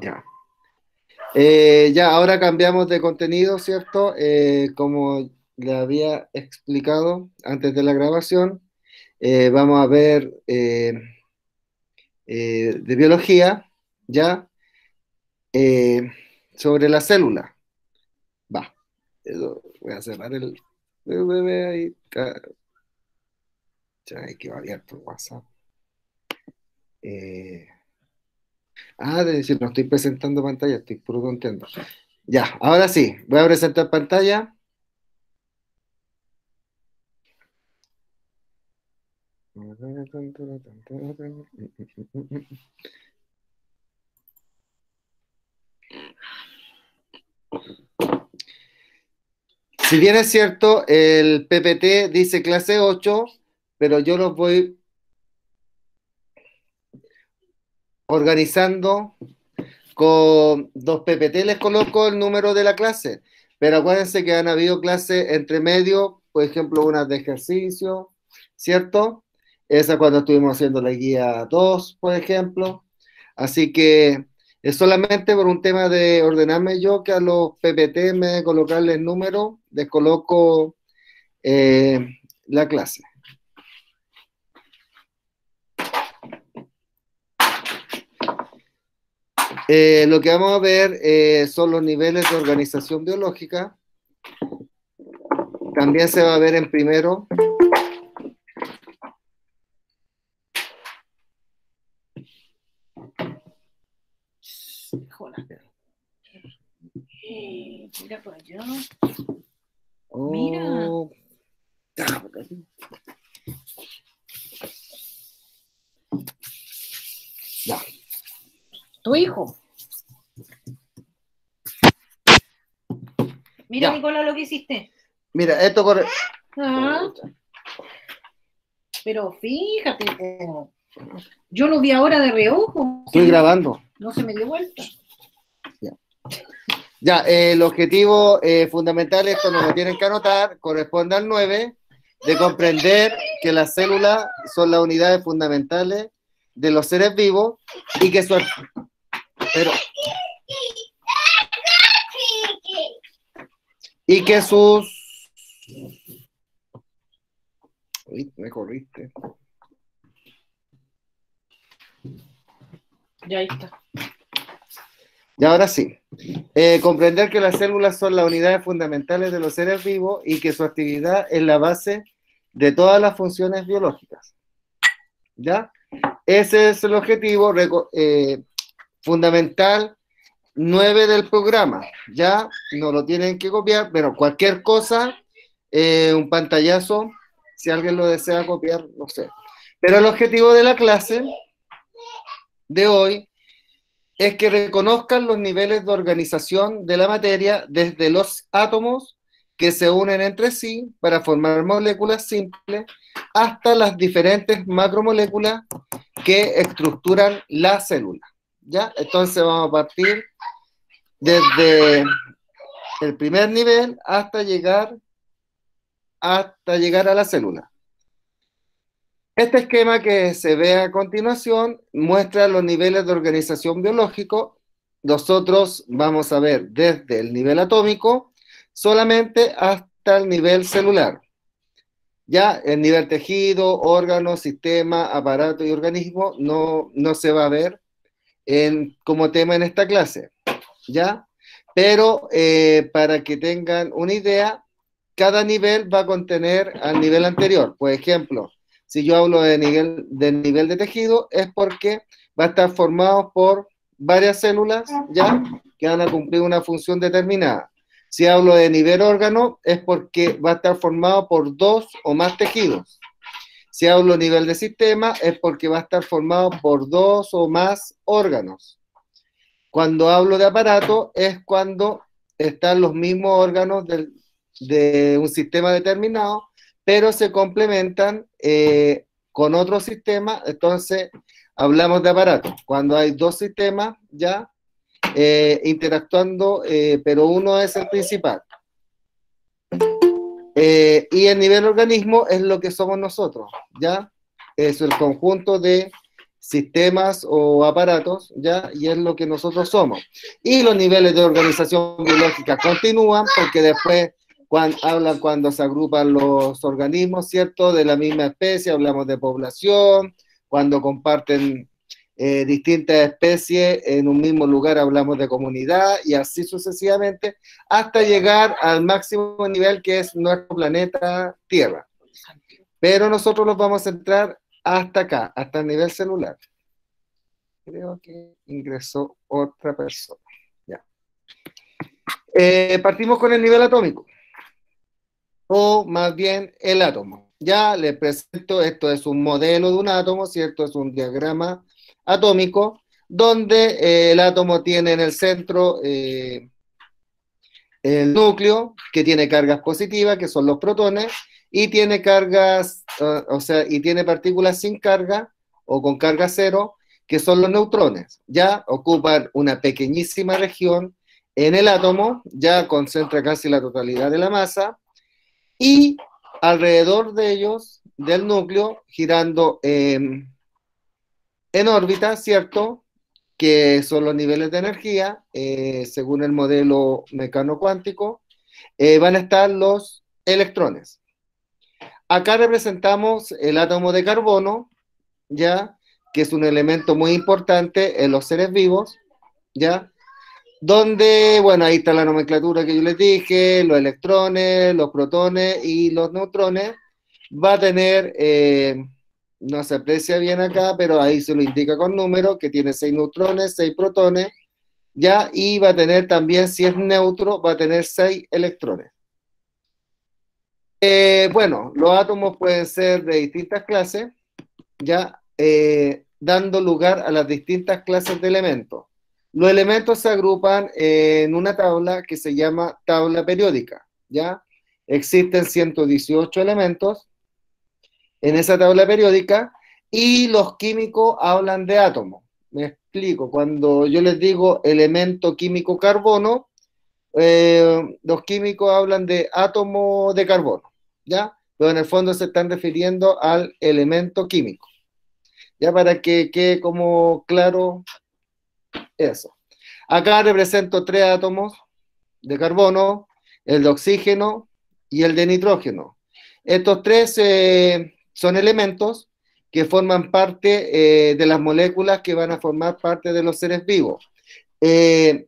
Ya. Eh, ya, ahora cambiamos de contenido, ¿cierto? Eh, como le había explicado antes de la grabación, eh, vamos a ver de biología, ¿ya? sobre la célula. Va, voy a cerrar el... Ahí Ya hay que variar por WhatsApp. Eh... Ah, de decir, no estoy presentando pantalla, estoy puro contento. Ya, ahora sí, voy a presentar pantalla. Si bien es cierto, el PPT dice clase 8, pero yo los voy organizando con dos PPT, les coloco el número de la clase. Pero acuérdense que han habido clases entre medio, por ejemplo, unas de ejercicio, ¿cierto? Esa cuando estuvimos haciendo la guía 2, por ejemplo. Así que es solamente por un tema de ordenarme yo que a los PPT me de el número, les coloco eh, la clase. Eh, lo que vamos a ver eh, son los niveles de organización biológica. También se va a ver en primero. Eh, mira por allá. Mira. Oh. Tu hijo. Mira, Nicolás, lo que hiciste. Mira, esto corre. Ah. Pero fíjate, eh, yo no vi ahora de reojo. Estoy grabando. No se me dio vuelta. Ya, eh, el objetivo eh, fundamental, esto nos lo tienen que anotar, corresponde al 9, de comprender que las células son las unidades fundamentales de los seres vivos y que su... Pero, y que sus... me corriste. Ya está. Y ahora sí, eh, comprender que las células son las unidades fundamentales de los seres vivos y que su actividad es la base de todas las funciones biológicas. ¿Ya? Ese es el objetivo eh, fundamental 9 del programa. Ya no lo tienen que copiar, pero cualquier cosa, eh, un pantallazo, si alguien lo desea copiar, no sé. Pero el objetivo de la clase de hoy es que reconozcan los niveles de organización de la materia desde los átomos que se unen entre sí para formar moléculas simples hasta las diferentes macromoléculas que estructuran la célula. ¿Ya? Entonces vamos a partir desde el primer nivel hasta llegar hasta llegar a la célula. Este esquema que se ve a continuación muestra los niveles de organización biológico. Nosotros vamos a ver desde el nivel atómico solamente hasta el nivel celular. Ya el nivel tejido, órgano, sistema, aparato y organismo no, no se va a ver como tema en esta clase, ¿ya? Pero eh, para que tengan una idea, cada nivel va a contener al nivel anterior. Por ejemplo, si yo hablo de nivel, de nivel de tejido, es porque va a estar formado por varias células, ¿ya? Que van a cumplir una función determinada. Si hablo de nivel órgano, es porque va a estar formado por dos o más tejidos. Si hablo a nivel de sistema es porque va a estar formado por dos o más órganos. Cuando hablo de aparato es cuando están los mismos órganos de, un sistema determinado, pero se complementan eh, con otro sistema, entonces hablamos de aparato. Cuando hay dos sistemas ya eh, interactuando, eh, pero uno es el principal. Eh, y el nivel organismo es lo que somos nosotros, ¿ya? Es el conjunto de sistemas o aparatos, ¿ya? Y es lo que nosotros somos. Y los niveles de organización biológica continúan porque después cuando, hablan cuando se agrupan los organismos, ¿cierto? De la misma especie, hablamos de población, cuando comparten eh, distintas especies en un mismo lugar, hablamos de comunidad y así sucesivamente, hasta llegar al máximo nivel que es nuestro planeta Tierra. Pero nosotros nos vamos a centrar hasta acá, hasta el nivel celular. Creo que ingresó otra persona. Ya. Eh, partimos con el nivel atómico, o más bien el átomo. Ya les presento, esto es un modelo de un átomo, ¿cierto? Es un diagrama atómico, donde eh, el átomo tiene en el centro eh, el núcleo, que tiene cargas positivas, que son los protones, y tiene cargas, ah, o sea, y tiene partículas sin carga o con carga cero, que son los neutrones. Ya ocupan una pequeñísima región en el átomo, ya concentra casi la totalidad de la masa, y alrededor de ellos, del núcleo, girando en órbita, ¿cierto? Que son los niveles de energía, eh, según el modelo mecano-cuántico, eh, van a estar los electrones. Acá representamos el átomo de carbono, ¿ya? Que es un elemento muy importante en los seres vivos, ¿ya? donde, bueno, ahí está la nomenclatura que yo les dije, los electrones, los protones y los neutrones, va a tener eh, no se aprecia bien acá, pero ahí se lo indica con número, que tiene seis neutrones, 6 protones, ya, y va a tener también, si es neutro, va a tener seis electrones. Eh, bueno, los átomos pueden ser de distintas clases, ya, eh, dando lugar a las distintas clases de elementos. Los elementos se agrupan en una tabla que se llama tabla periódica, ya. Existen 118 elementos en esa tabla periódica y los químicos hablan de átomos. Me explico, cuando yo les digo elemento químico carbono, eh, los químicos hablan de átomo de carbono, ¿ya? Pero en el fondo se están refiriendo al elemento químico, ¿ya? Para que quede como claro eso. Acá represento tres átomos de carbono, el de oxígeno y el de nitrógeno. Estos tres son elementos que forman parte eh, de las moléculas que van a formar parte de los seres vivos. Eh,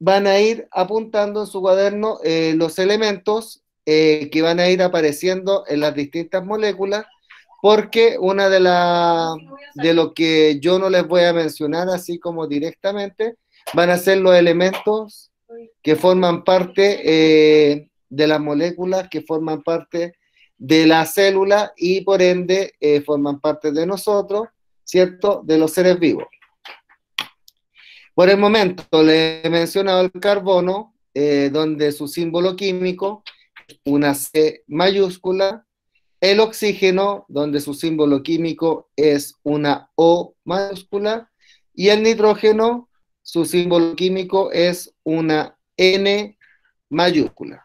van a ir apuntando en su cuaderno eh, los elementos que van a ir apareciendo en las distintas moléculas, porque una de las de lo que yo no les voy a mencionar así como directamente, van a ser los elementos que forman parte de las moléculas que forman parte de la célula y por ende eh, forman parte de nosotros, ¿cierto? De los seres vivos. Por el momento le he mencionado el carbono, eh, donde su símbolo químico, una C mayúscula, el oxígeno, donde su símbolo químico es una O mayúscula, y el nitrógeno, su símbolo químico es una N mayúscula.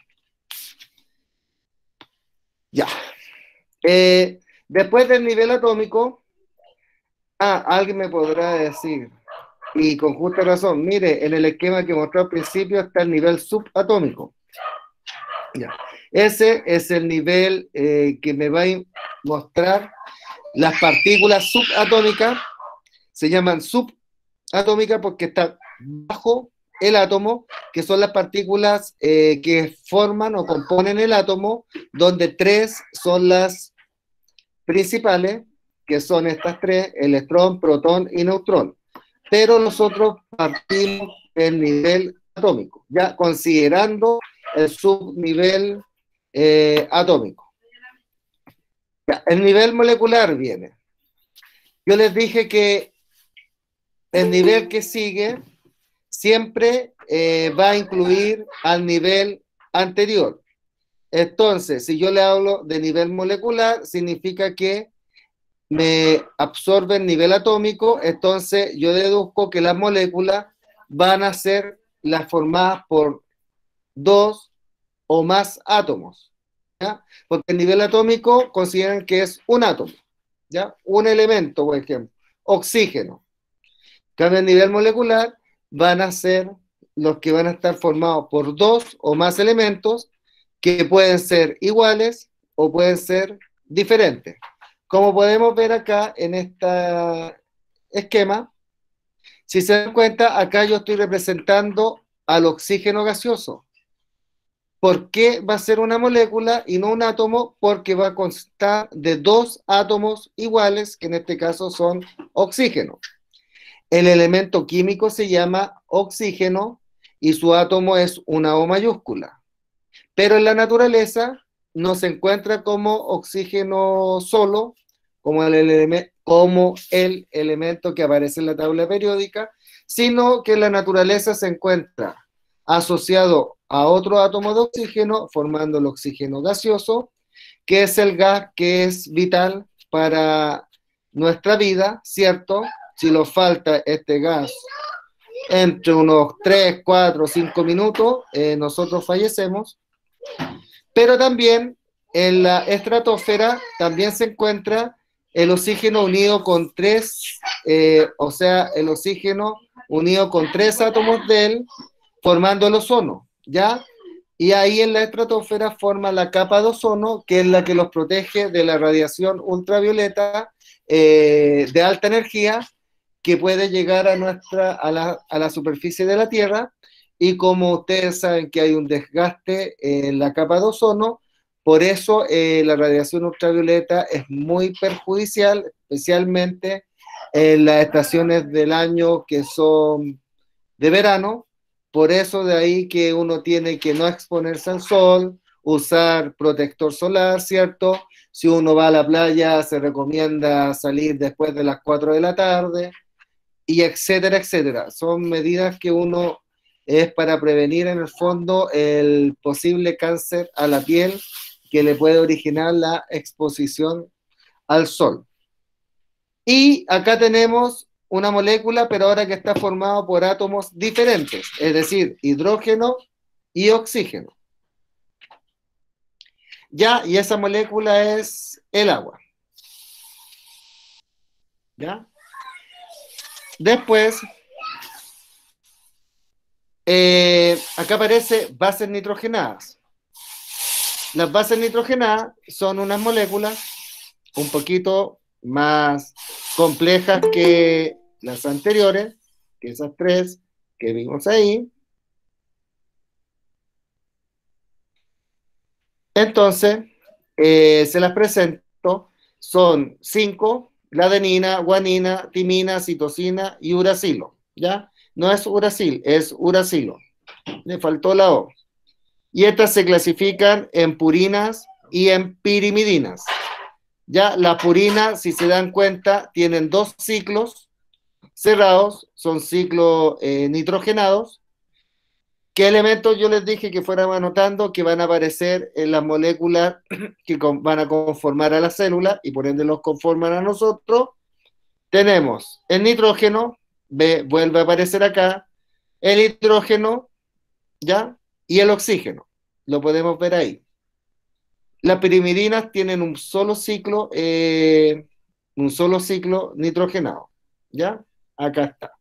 Eh, después del nivel atómico, ah, alguien me podrá decir, y con justa razón, mire, en el esquema que mostré al principio está el nivel subatómico. Ya. Ese es el nivel eh, que me va a mostrar las partículas subatómicas, se llaman subatómicas porque están bajo el átomo, que son las partículas eh, que forman o componen el átomo, donde tres son las principales, que son estas tres, electrón, protón y neutrón. Pero nosotros partimos del nivel atómico, ya considerando el subnivel eh, atómico. el nivel molecular viene. Yo les dije que el nivel que sigue siempre eh, va a incluir al nivel anterior. Entonces, si yo le hablo de nivel molecular, significa que me absorbe el nivel atómico, entonces yo deduzco que las moléculas van a ser las formadas por dos o más átomos. Porque el nivel atómico consideran que es un átomo, ¿ya? un elemento, por ejemplo, oxígeno. Cambio el nivel molecular, van a ser los que van a estar formados por dos o más elementos que pueden ser iguales o pueden ser diferentes. Como podemos ver acá en este esquema, si se dan cuenta, acá yo estoy representando al oxígeno gaseoso. ¿Por qué va a ser una molécula y no un átomo? Porque va a constar de dos átomos iguales, que en este caso son oxígeno. El elemento químico se llama oxígeno y su átomo es una O mayúscula. Pero en la naturaleza no se encuentra como oxígeno solo, como el, elemento que aparece en la tabla periódica, sino que en la naturaleza se encuentra asociado a otro átomo de oxígeno, formando el oxígeno gaseoso, que es el gas que es vital para nuestra vida, ¿cierto? Si nos falta este gas entre unos 3, 4, 5 minutos, eh, nosotros fallecemos. Pero también en la estratosfera también se encuentra el oxígeno unido con tres, eh, o sea, el oxígeno unido con tres átomos de él, formando el ozono, ¿ya? Y ahí en la estratosfera forma la capa de ozono, que es la que los protege de la radiación ultravioleta eh, de alta energía que puede llegar a, nuestra, a la superficie de la Tierra y como ustedes saben que hay un desgaste en la capa de ozono, por eso eh, la radiación ultravioleta es muy perjudicial, especialmente en las estaciones del año que son de verano. Por eso de ahí que uno tiene que no exponerse al sol, usar protector solar, ¿cierto? Si uno va a la playa, se recomienda salir después de las 4 de la tarde, y etcétera, etcétera. Son medidas que uno es para prevenir en el fondo el posible cáncer a la piel que le puede originar la exposición al sol. Y acá tenemos una molécula, pero ahora que está formada por átomos diferentes, es decir, hidrógeno y oxígeno. Ya, y esa molécula es el agua. ¿Ya? Después eh, acá aparece bases nitrogenadas. Las bases nitrogenadas son unas moléculas un poquito más complejas que las anteriores, que esas tres que vimos ahí. Entonces, eh, se las presento, son cinco, la adenina, guanina, timina, citosina y uracilo, ¿ya? No es uracil, es uracilo. Le faltó la O. Y estas se clasifican en purinas y en pirimidinas. Ya la purina, si se dan cuenta, tienen dos ciclos cerrados, son ciclos eh, nitrogenados. ¿Qué elementos yo les dije que fueran anotando que van a aparecer en las moléculas que van a conformar a la célula y por ende los conforman a nosotros? Tenemos el nitrógeno, vuelve a aparecer acá, el hidrógeno, ¿ya? Y el oxígeno, lo podemos ver ahí. Las pirimidinas tienen un solo ciclo, eh, un solo ciclo nitrogenado, ¿ya? Acá está.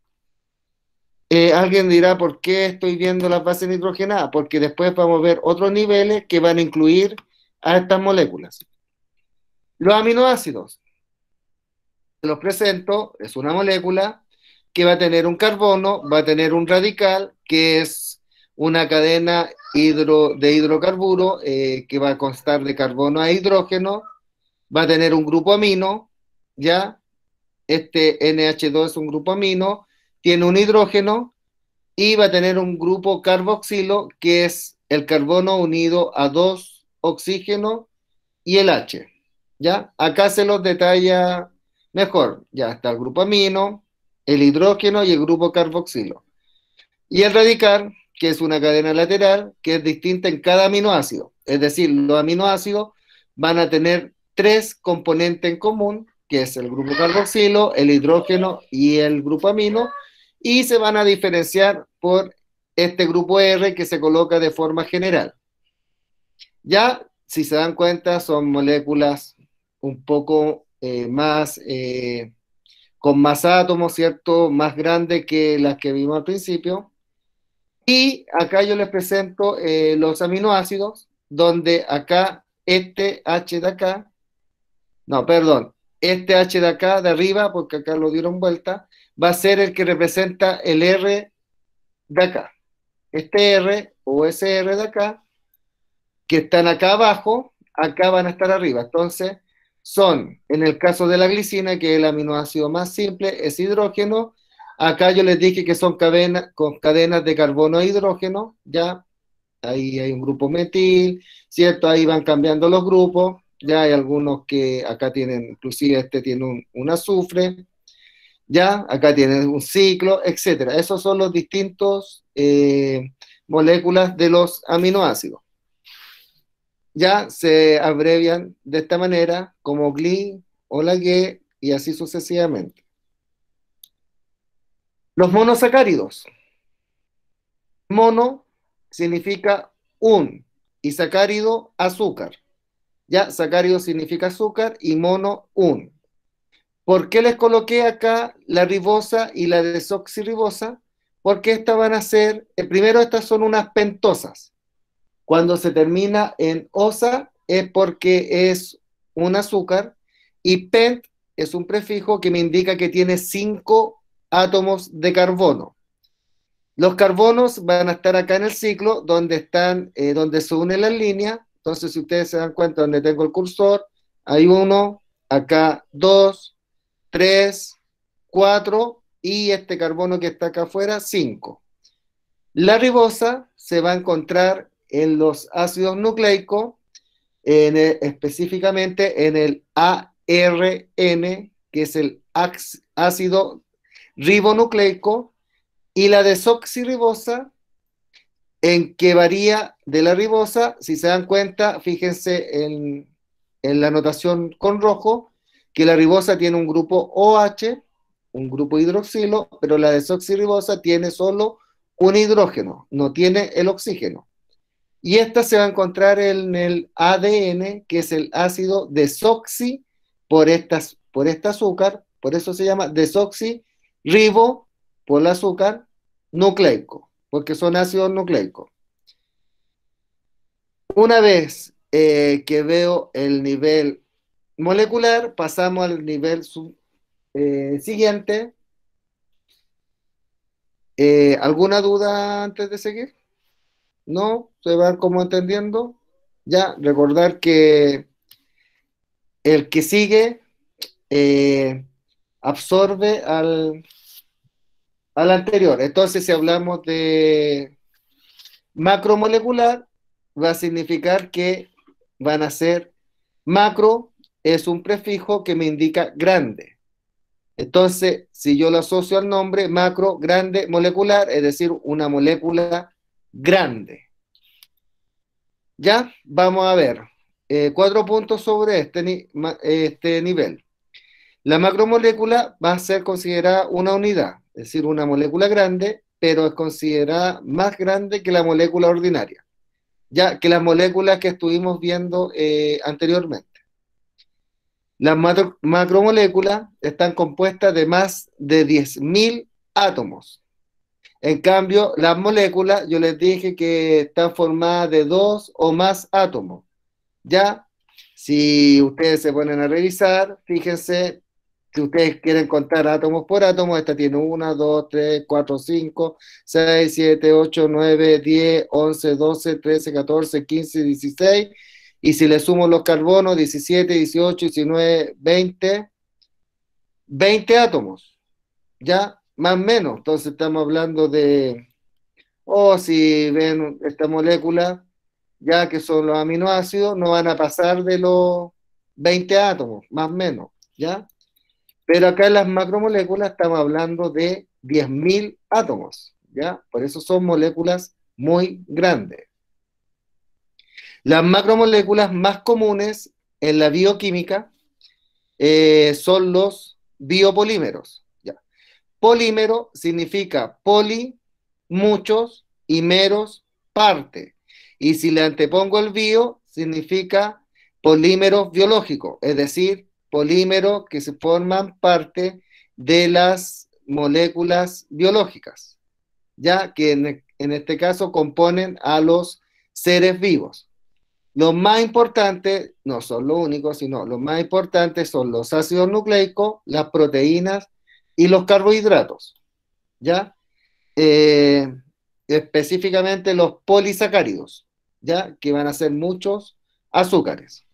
Eh, alguien dirá, ¿por qué estoy viendo las bases nitrogenadas? Porque después vamos a ver otros niveles que van a incluir a estas moléculas. Los aminoácidos. Los presento, es una molécula, que va a tener un carbono, va a tener un radical, que es una cadena de hidrocarburo eh, que va a constar de carbono a hidrógeno, va a tener un grupo amino, ¿ya? Este NH2 es un grupo amino, tiene un hidrógeno y va a tener un grupo carboxilo, que es el carbono unido a dos oxígeno y el H, ¿ya? Acá se los detalla mejor, ya está el grupo amino, el hidrógeno y el grupo carboxilo. Y el radical, que es una cadena lateral, que es distinta en cada aminoácido. Es decir, los aminoácidos van a tener tres componentes en común, que es el grupo carboxilo, el hidrógeno y el grupo amino, y se van a diferenciar por este grupo R que se coloca de forma general. Ya, si se dan cuenta, son moléculas un poco eh, más... Eh, con más átomos, ¿cierto? Más grande que las que vimos al principio. Y acá yo les presento eh, los aminoácidos, donde acá este H de acá, no, perdón, este H de acá, de arriba, porque acá lo dieron vuelta, va a ser el que representa el R de acá. Este R o ese R de acá, que están acá abajo, acá van a estar arriba. Entonces, son, en el caso de la glicina, que es el aminoácido más simple, es hidrógeno. Acá yo les dije que son cadenas con cadenas de carbono e hidrógeno, ¿ya? Ahí hay un grupo metil, ¿cierto? Ahí van cambiando los grupos, ya hay algunos que acá tienen, inclusive este tiene un, azufre, ya, acá tienen un ciclo, etcétera. Esos son los distintos eh, moléculas de los aminoácidos ya se abrevian de esta manera como GLI o la y así sucesivamente. Los monosacáridos. Mono significa un y sacárido azúcar. Ya sacárido significa azúcar y mono un. ¿Por qué les coloqué acá la ribosa y la desoxirribosa? Porque estas van a ser, eh, primero estas son unas pentosas. Cuando se termina en osa es porque es un azúcar y pent es un prefijo que me indica que tiene cinco átomos de carbono. Los carbonos van a estar acá en el ciclo donde están, eh, donde se une las líneas. Entonces, si ustedes se dan cuenta donde tengo el cursor, hay uno, acá dos, tres, cuatro y este carbono que está acá afuera, cinco. La ribosa se va a encontrar en los ácidos nucleicos, e, específicamente en el ARN, que es el ácido ribonucleico, y la desoxirribosa, en que varía de la ribosa, si se dan cuenta, fíjense en, en la anotación con rojo, que la ribosa tiene un grupo OH, un grupo hidroxilo, pero la desoxirribosa tiene solo un hidrógeno, no tiene el oxígeno y esta se va a encontrar en el ADN, que es el ácido desoxi por, estas, por este azúcar, por eso se llama desoxirribo por el azúcar nucleico, porque son ácidos nucleicos. Una vez eh, que veo el nivel molecular, pasamos al nivel eh, siguiente. Eh, ¿Alguna duda antes de seguir? ¿no? Se van como entendiendo. Ya, recordar que el que sigue eh, absorbe al, al anterior. Entonces, si hablamos de macromolecular, va a significar que van a ser macro, es un prefijo que me indica grande. Entonces, si yo lo asocio al nombre macro, grande, molecular, es decir, una molécula grande. Ya, vamos a ver. Eh, cuatro puntos sobre este, este nivel. La macromolécula va a ser considerada una unidad, es decir, una molécula grande, pero es considerada más grande que la molécula ordinaria, ya que las moléculas que estuvimos viendo eh, anteriormente. Las macromoléculas están compuestas de más de 10.000 átomos. En cambio, las moléculas, yo les dije que están formadas de dos o más átomos. ¿Ya? Si ustedes se ponen a revisar, fíjense que ustedes quieren contar átomos por átomo. Esta tiene 1, 2, 3, 4, 5, 6, 7, 8, 9, 10, 11, 12, 13, 14, 15, 16. Y si le sumo los carbonos, 17, 18, 19, 20, 20 átomos. ¿Ya? más o menos. Entonces estamos hablando de, oh, si ven esta molécula, ya que son los aminoácidos, no van a pasar de los 20 átomos, más o menos, ¿ya? Pero acá en las macromoléculas estamos hablando de 10.000 átomos, ¿ya? Por eso son moléculas muy grandes. Las macromoléculas más comunes en la bioquímica eh, son los biopolímeros, Polímero significa poli, muchos, y meros, parte. Y si le antepongo el bio, significa polímero biológico, es decir, polímero que se forman parte de las moléculas biológicas, ya que en, este caso componen a los seres vivos. Lo más importante, no son los únicos, sino lo más importante son los ácidos nucleicos, las proteínas y los carbohidratos, ¿ya? Eh, específicamente los polisacáridos, ¿ya? Que van a ser muchos azúcares,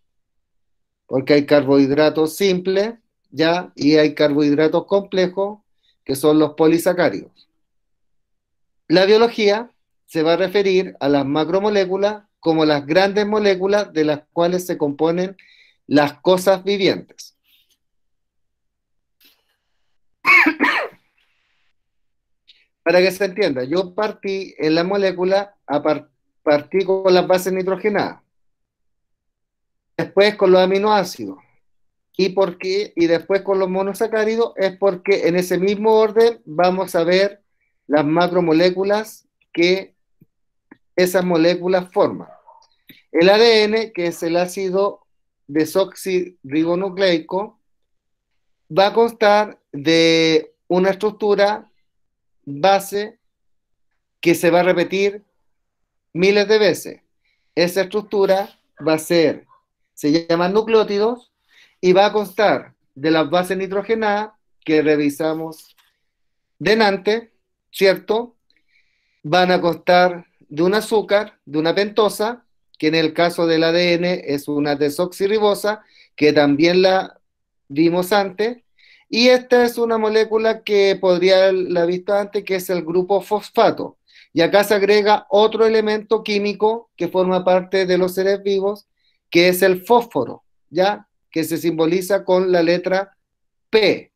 porque hay carbohidratos simples, ¿ya? Y hay carbohidratos complejos, que son los polisacáridos. La biología se va a referir a las macromoléculas como las grandes moléculas de las cuales se componen las cosas vivientes. para que se entienda, yo partí en la molécula, a partí con las bases nitrogenadas, después con los aminoácidos, y, por qué, y después con los monosacáridos, es porque en ese mismo orden vamos a ver las macromoléculas que esas moléculas forman. El ADN, que es el ácido desoxirribonucleico, va a constar de una estructura base que se va a repetir miles de veces. Esa estructura va a ser, se llama nucleótidos y va a constar de las bases nitrogenadas que revisamos delante, ¿cierto? Van a constar de un azúcar, de una pentosa, que en el caso del ADN es una desoxirribosa, que también la vimos antes, y esta es una molécula que podría la visto antes, que es el grupo fosfato. Y acá se agrega otro elemento químico que forma parte de los seres vivos, que es el fósforo, ¿ya? Que se simboliza con la letra P.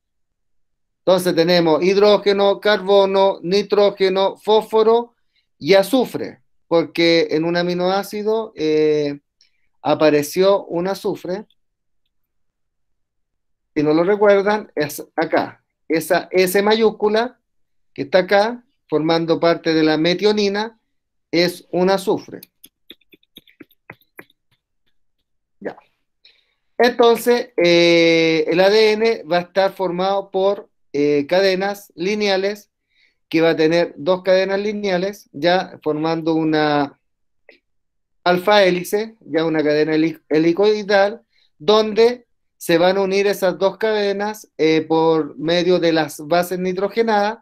Entonces tenemos hidrógeno, carbono, nitrógeno, fósforo y azufre, porque en un aminoácido eh, apareció un azufre, si no lo recuerdan, es acá. Esa S mayúscula que está acá, formando parte de la metionina, es un azufre. Ya. Entonces, eh, el ADN va a estar formado por eh, cadenas lineales, que va a tener dos cadenas lineales, ya formando una alfa hélice, ya una cadena helicoidal, donde se van a unir esas dos cadenas eh, por medio de las bases nitrogenadas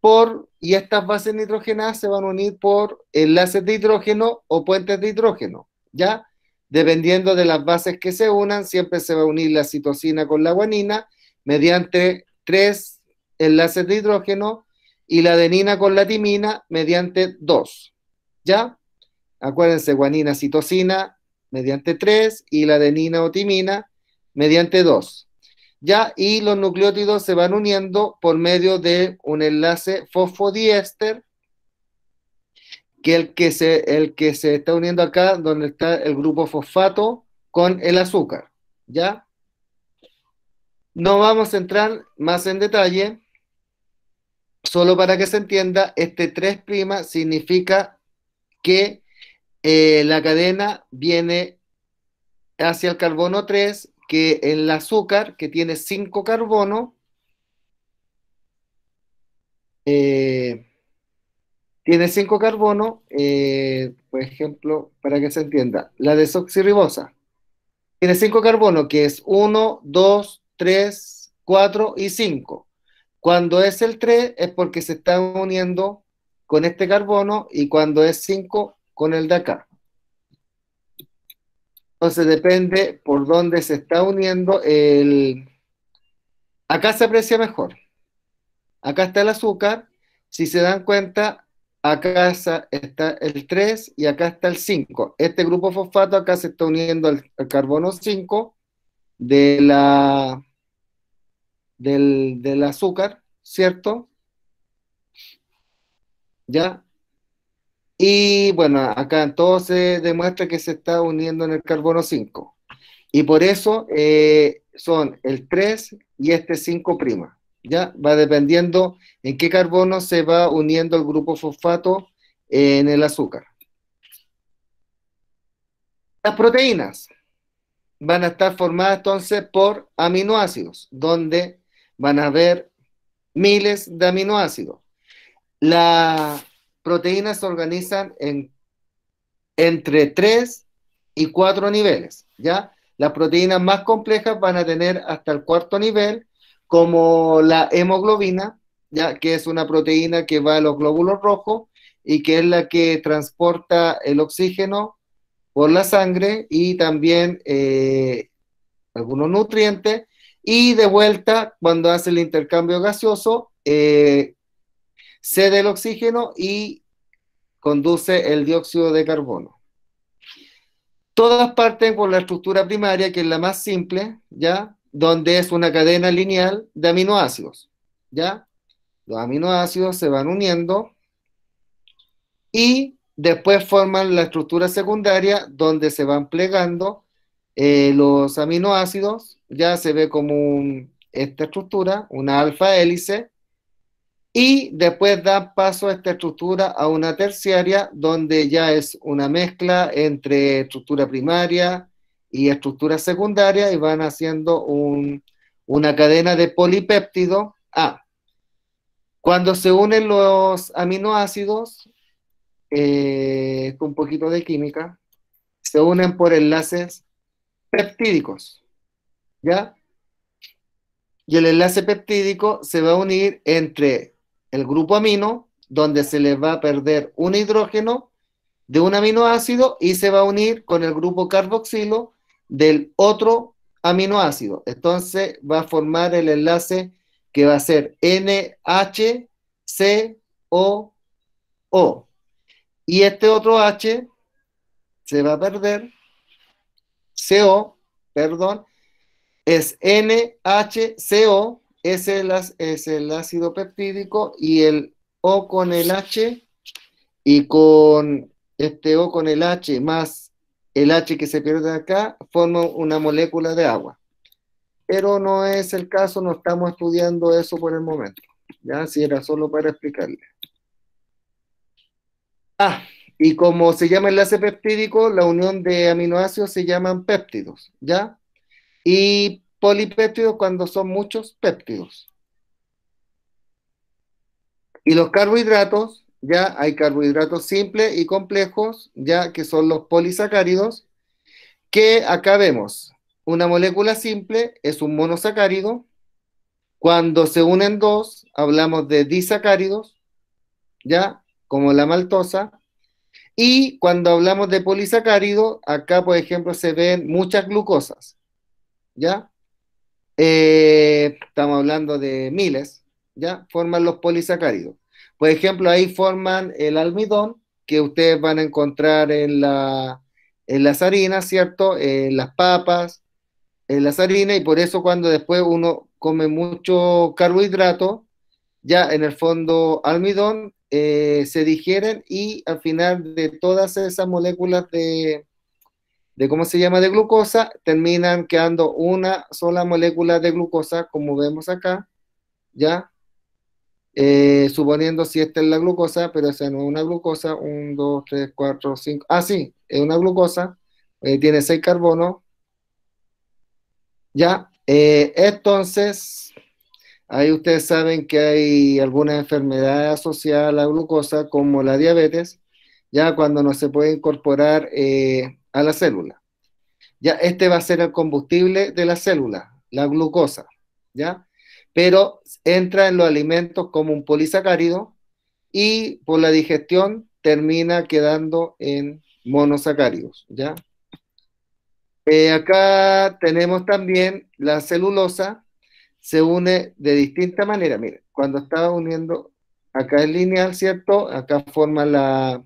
por, y estas bases nitrogenadas se van a unir por enlaces de hidrógeno o puentes de hidrógeno, ¿ya? Dependiendo de las bases que se unan, siempre se va a unir la citosina con la guanina mediante tres enlaces de hidrógeno y la adenina con la timina mediante dos, ¿ya? Acuérdense, guanina, citosina mediante tres y la adenina o timina mediante dos. ¿Ya? Y los nucleótidos se van uniendo por medio de un enlace fosfodiéster, que el que se, el que se está uniendo acá, donde está el grupo fosfato con el azúcar. ¿Ya? No vamos a entrar más en detalle, solo para que se entienda, este 3' significa que eh, la cadena viene hacia el carbono 3 que el azúcar, que tiene 5 carbonos, eh, tiene 5 carbonos, eh, por ejemplo, para que se entienda, la desoxirribosa tiene 5 carbonos, que es 1, 2, 3, 4 y 5. Cuando es el 3 es porque se está uniendo con este carbono y cuando es 5 con el de acá. Entonces depende por dónde se está uniendo el... Acá se aprecia mejor. Acá está el azúcar. Si se dan cuenta, acá está el 3 y acá está el 5. Este grupo fosfato acá se está uniendo al, carbono 5 de la, del, del azúcar, ¿cierto? ¿Ya? Y bueno, acá entonces se demuestra que se está uniendo en el carbono 5. Y por eso eh, son el 3 y este 5 prima. Ya va dependiendo en qué carbono se va uniendo el grupo fosfato en el azúcar. Las proteínas van a estar formadas entonces por aminoácidos, donde van a haber miles de aminoácidos. La proteínas se organizan en entre tres y cuatro niveles, ¿ya? Las proteínas más complejas van a tener hasta el cuarto nivel, como la hemoglobina, ¿ya? que es una proteína que va a los glóbulos rojos y que es la que transporta el oxígeno por la sangre y también eh, algunos nutrientes. Y de vuelta, cuando hace el intercambio gaseoso, eh, cede el oxígeno y conduce el dióxido de carbono. Todas parten por la estructura primaria, que es la más simple, ¿ya? Donde es una cadena lineal de aminoácidos, ¿ya? Los aminoácidos se van uniendo y después forman la estructura secundaria donde se van plegando eh, los aminoácidos, ya se ve como esta estructura, una alfa hélice, y después dan paso a esta estructura a una terciaria, donde ya es una mezcla entre estructura primaria y estructura secundaria y van haciendo una cadena de polipéptido A. Cuando se unen los aminoácidos, eh, con un poquito de química, se unen por enlaces peptídicos. ¿Ya? Y el enlace peptídico se va a unir entre el grupo amino, donde se le va a perder un hidrógeno de un aminoácido y se va a unir con el grupo carboxilo del otro aminoácido. Entonces va a formar el enlace que va a ser NHCOO. Y este otro H se va a perder, CO, perdón, es NHCO es el, es el ácido peptídico y el O con el H y con este O con el H más el H que se pierde acá forma una molécula de agua. Pero no es el caso, no estamos estudiando eso por el momento. Ya, si era solo para explicarle. Ah, y como se llama enlace peptídico, la unión de aminoácidos se llaman péptidos, ¿ya? Y polipéptidos cuando son muchos péptidos. Y los carbohidratos, ya hay carbohidratos simples y complejos, ya que son los polisacáridos, que acá vemos una molécula simple es un monosacárido. Cuando se unen dos, hablamos de disacáridos, ya, como la maltosa. Y cuando hablamos de polisacárido, acá, por ejemplo, se ven muchas glucosas, ¿ya? Eh, estamos hablando de miles, ¿ya? Forman los polisacáridos. Por ejemplo, ahí forman el almidón que ustedes van a encontrar en, la, las harinas, ¿cierto? En las papas, en las harinas, y por eso cuando después uno come mucho carbohidrato, ya en el fondo almidón, eh, se digieren y al final de todas esas moléculas de, de cómo se llama de glucosa, terminan quedando una sola molécula de glucosa, como vemos acá, ¿ya? Eh, suponiendo si esta es la glucosa, pero esa no es una glucosa, 1, 2, 3, cuatro, 5, ah, sí, es una glucosa, eh, tiene seis carbonos, ¿ya? Eh, entonces, ahí ustedes saben que hay alguna enfermedad asociada a la glucosa, como la diabetes, ya cuando no se puede incorporar a la célula. Ya este va a ser el combustible de la célula, la glucosa, ¿ya? Pero entra en los alimentos como un polisacárido y por la digestión termina quedando en monosacáridos, ¿ya? Eh, acá tenemos también la celulosa, se une de distinta manera. cuando estaba uniendo, acá es lineal, ¿cierto? Acá forma la,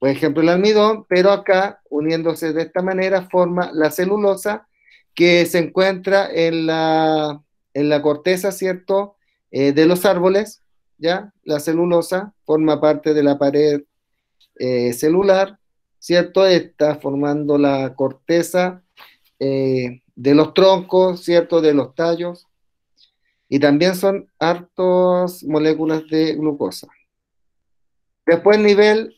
por ejemplo, el almidón, pero acá, uniéndose de esta manera, forma la celulosa que se encuentra en la, en la corteza, ¿cierto?, eh, de los árboles, ¿ya? La celulosa forma parte de la pared eh, celular, ¿cierto? Está formando la corteza eh, de los troncos, ¿cierto? De los tallos. Y también son hartos moléculas de glucosa. Después nivel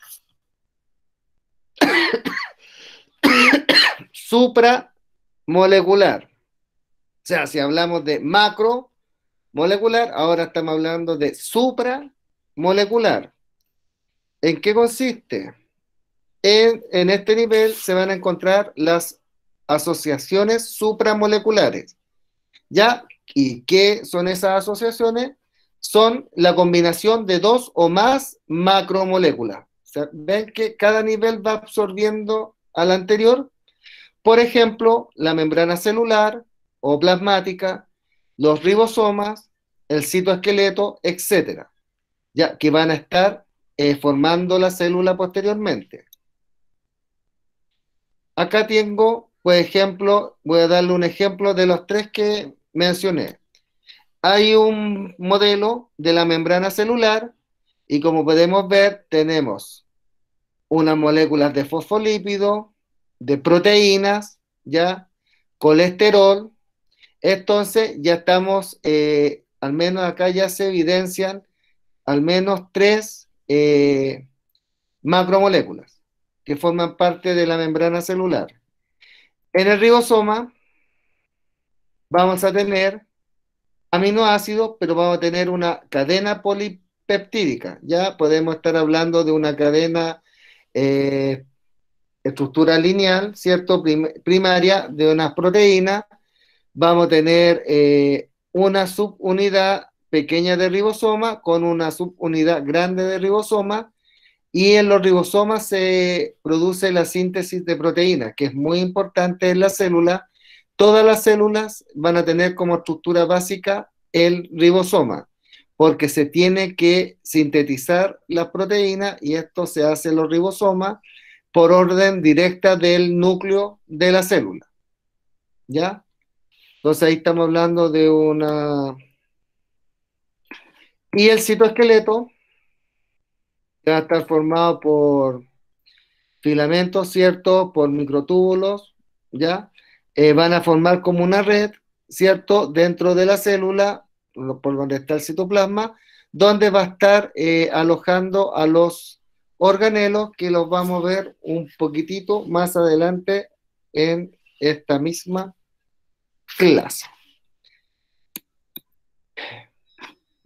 supramolecular. O sea, si hablamos de macromolecular, ahora estamos hablando de supramolecular. ¿En qué consiste? En, este nivel se van a encontrar las asociaciones supramoleculares. ¿Ya? ¿Y qué son esas asociaciones? Son la combinación de dos o más macromoléculas ven que cada nivel va absorbiendo al anterior. Por ejemplo, la membrana celular o plasmática, los ribosomas, el citoesqueleto, etcétera, ya que van a estar eh, formando la célula posteriormente. Acá tengo, por ejemplo, voy a darle un ejemplo de los tres que mencioné. Hay un modelo de la membrana celular y como podemos ver tenemos unas moléculas de fosfolípido, de proteínas, ¿ya? Colesterol. Entonces ya estamos, eh, al menos acá ya se evidencian al menos tres eh, macromoléculas que forman parte de la membrana celular. En el ribosoma vamos a tener aminoácidos, pero vamos a tener una cadena polipeptídica. Ya podemos estar hablando de una cadena eh, estructura lineal, ¿cierto? primaria de una proteínas. Vamos a tener eh, una subunidad pequeña de ribosoma con una subunidad grande de ribosoma. Y en los ribosomas se produce la síntesis de proteínas, que es muy importante en la célula. Todas las células van a tener como estructura básica el ribosoma porque se tiene que sintetizar la proteína y esto se hace en los ribosomas por orden directa del núcleo de la célula. ¿Ya? Entonces ahí estamos hablando de una... Y el citoesqueleto va a estar formado por filamentos, ¿cierto? Por microtúbulos, ¿ya? Eh, van a formar como una red, ¿cierto? Dentro de la célula por donde está el citoplasma, donde va a estar eh, alojando a los organelos que los vamos a ver un poquitito más adelante en esta misma clase.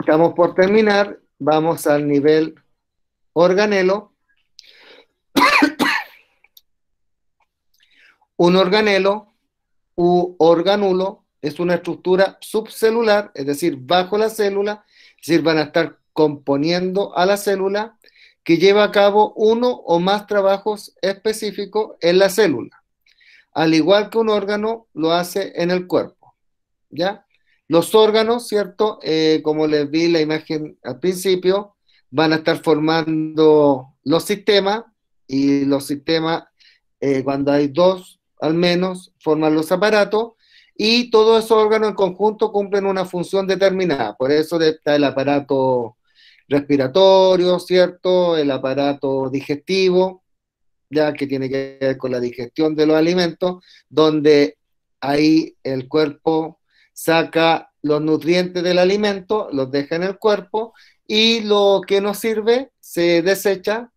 Estamos por terminar, vamos al nivel organelo. un organelo u organulo es una estructura subcelular, es decir, bajo la célula, es decir, van a estar componiendo a la célula que lleva a cabo uno o más trabajos específicos en la célula. Al igual que un órgano lo hace en el cuerpo. ¿Ya? Los órganos, ¿cierto? Eh, como les vi la imagen al principio, van a estar formando los sistemas y los sistemas, eh, cuando hay dos al menos, forman los aparatos y todos esos órganos en conjunto cumplen una función determinada. Por eso está el aparato respiratorio, ¿cierto? El aparato digestivo, ya que tiene que ver con la digestión de los alimentos, donde ahí el cuerpo saca los nutrientes del alimento, los deja en el cuerpo y lo que no sirve se desecha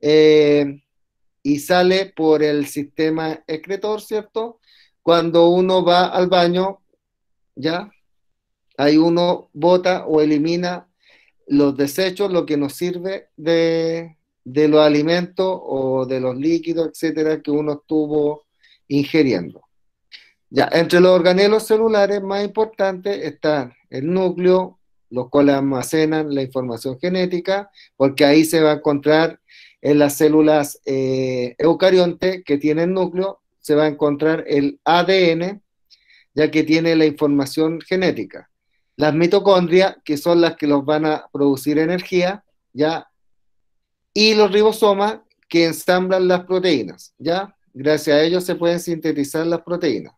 eh, y sale por el sistema excretor, ¿cierto? cuando uno va al baño, ¿ya? Ahí uno bota o elimina los desechos, lo que nos sirve de, los alimentos o de los líquidos, etcétera, que uno estuvo ingiriendo. Ya, entre los organelos celulares más importantes están el núcleo, los cuales almacenan la información genética, porque ahí se va a encontrar en las células eh, eucariontes que tienen núcleo, se va a encontrar el ADN, ya que tiene la información genética. Las mitocondrias, que son las que los van a producir energía, ¿ya? Y los ribosomas, que ensamblan las proteínas, ¿ya? Gracias a ellos se pueden sintetizar las proteínas.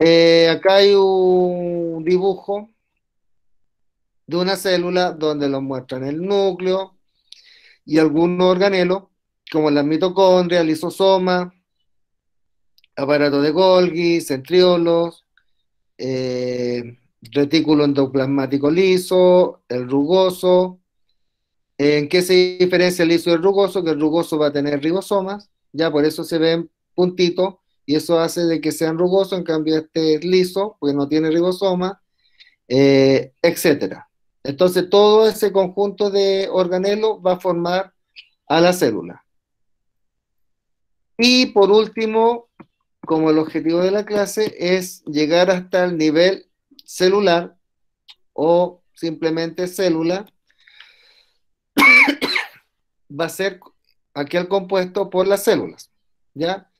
Eh, acá hay un dibujo de una célula donde lo muestran el núcleo y algunos organelos, como las mitocondrias, el isosoma aparato de Golgi, centriolos, eh, retículo endoplasmático liso, el rugoso. Eh, ¿En qué se diferencia el liso el rugoso? Que el rugoso va a tener ribosomas, ya por eso se ven puntitos, y eso hace de que sean rugosos, en cambio este es liso, porque no tiene ribosomas, eh, etc. Entonces todo ese conjunto de organelos va a formar a la célula. Y por último, como el objetivo de la clase es llegar hasta el nivel celular o simplemente célula, va a ser aquel compuesto por las células. ¿ya?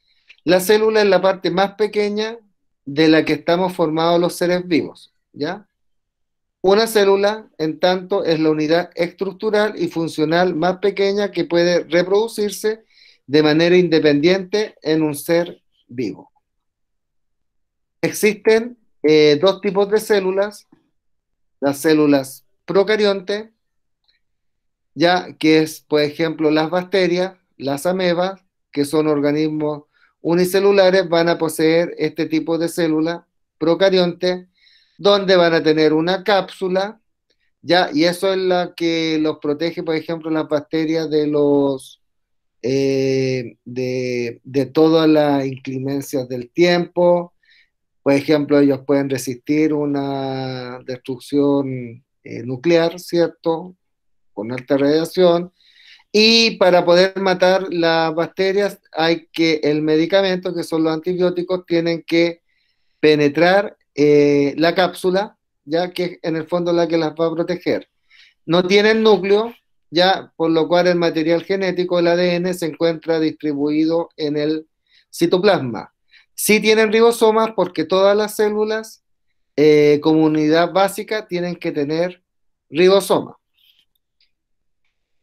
La célula es la parte más pequeña de la que estamos formados los seres vivos. ¿ya? Una célula, en tanto, es la unidad estructural y funcional más pequeña que puede reproducirse de manera independiente en un ser vivo. Existen eh, dos tipos de células, las células procariontes, ya que es, por ejemplo, las bacterias, las amebas, que son organismos unicelulares, van a poseer este tipo de célula procarionte, donde van a tener una cápsula, ya, y eso es la que los protege, por ejemplo, las bacterias de los eh, de, todas las inclemencias del tiempo. Por ejemplo, ellos pueden resistir una destrucción eh, nuclear, ¿cierto? Con alta radiación. Y para poder matar las bacterias hay que el medicamento, que son los antibióticos, tienen que penetrar eh, la cápsula, ya que en el fondo la que las va a proteger. No tienen núcleo, ya por lo cual el material genético del ADN se encuentra distribuido en el citoplasma. Sí tienen ribosomas porque todas las células, eh, como unidad básica, tienen que tener ribosomas.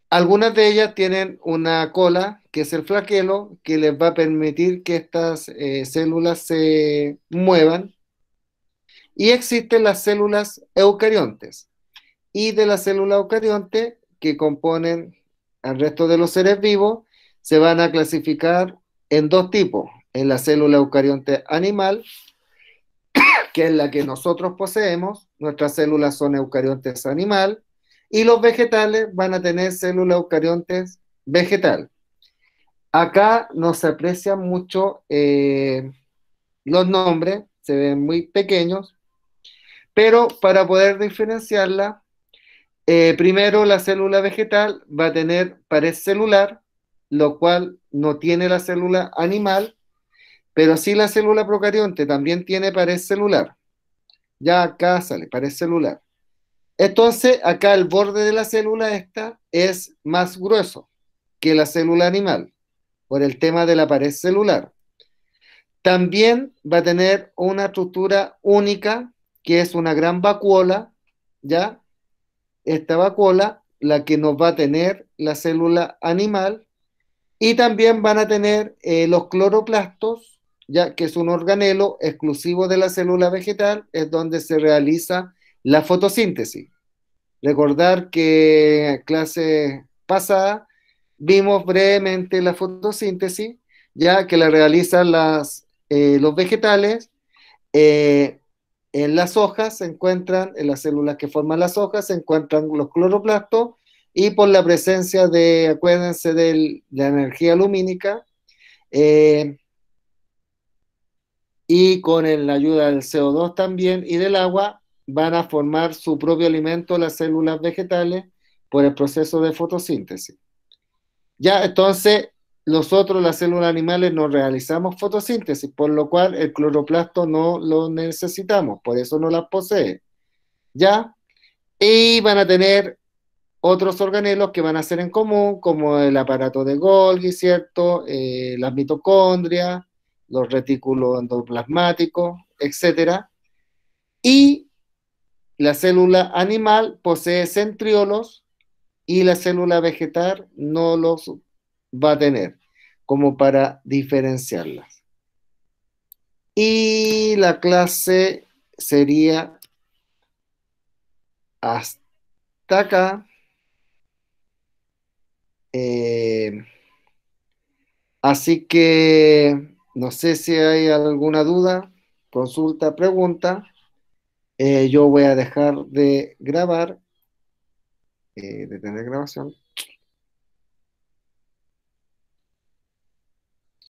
Algunas de ellas tienen una cola, que es el flaquelo, que les va a permitir que estas eh, células se muevan. Y existen las células eucariontes. Y de la célula eucarionte que componen al resto de los seres vivos se van a clasificar en dos tipos, en la célula eucarionte animal, que es la que nosotros poseemos, nuestras células son eucariontes animal, y los vegetales van a tener células eucariontes vegetal. Acá no se aprecian mucho eh, los nombres, se ven muy pequeños, pero para poder diferenciarla eh, primero, la célula vegetal va a tener pared celular, lo cual no tiene la célula animal, pero sí la célula procarionte también tiene pared celular. Ya acá sale pared celular. Entonces, acá el borde de la célula esta es más grueso que la célula animal, por el tema de la pared celular. También va a tener una estructura única, que es una gran vacuola, ¿ya? esta vacuola, la que nos va a tener la célula animal, y también van a tener eh, los cloroplastos, ya que es un organelo exclusivo de la célula vegetal, es donde se realiza la fotosíntesis. Recordar que clase pasada vimos brevemente la fotosíntesis, ya que la realizan las, eh, los vegetales, eh, en las hojas se encuentran, en las células que forman las hojas, se encuentran los cloroplastos y por la presencia de, acuérdense, de la energía lumínica eh, y con la ayuda del CO2 también y del agua, van a formar su propio alimento las células vegetales por el proceso de fotosíntesis. Ya, entonces, nosotros, las células animales, no realizamos fotosíntesis, por lo cual el cloroplasto no lo necesitamos, por eso no las posee. ¿Ya? Y van a tener otros organelos que van a ser en común, como el aparato de Golgi, ¿cierto? Eh, las mitocondrias, los retículos endoplasmáticos, etc. Y la célula animal posee centriolos y la célula vegetal no los va a tener como para diferenciarlas. Y la clase sería hasta acá. Eh, así que no sé si hay alguna duda, consulta, pregunta. Eh, yo voy a dejar de grabar, eh, de tener grabación.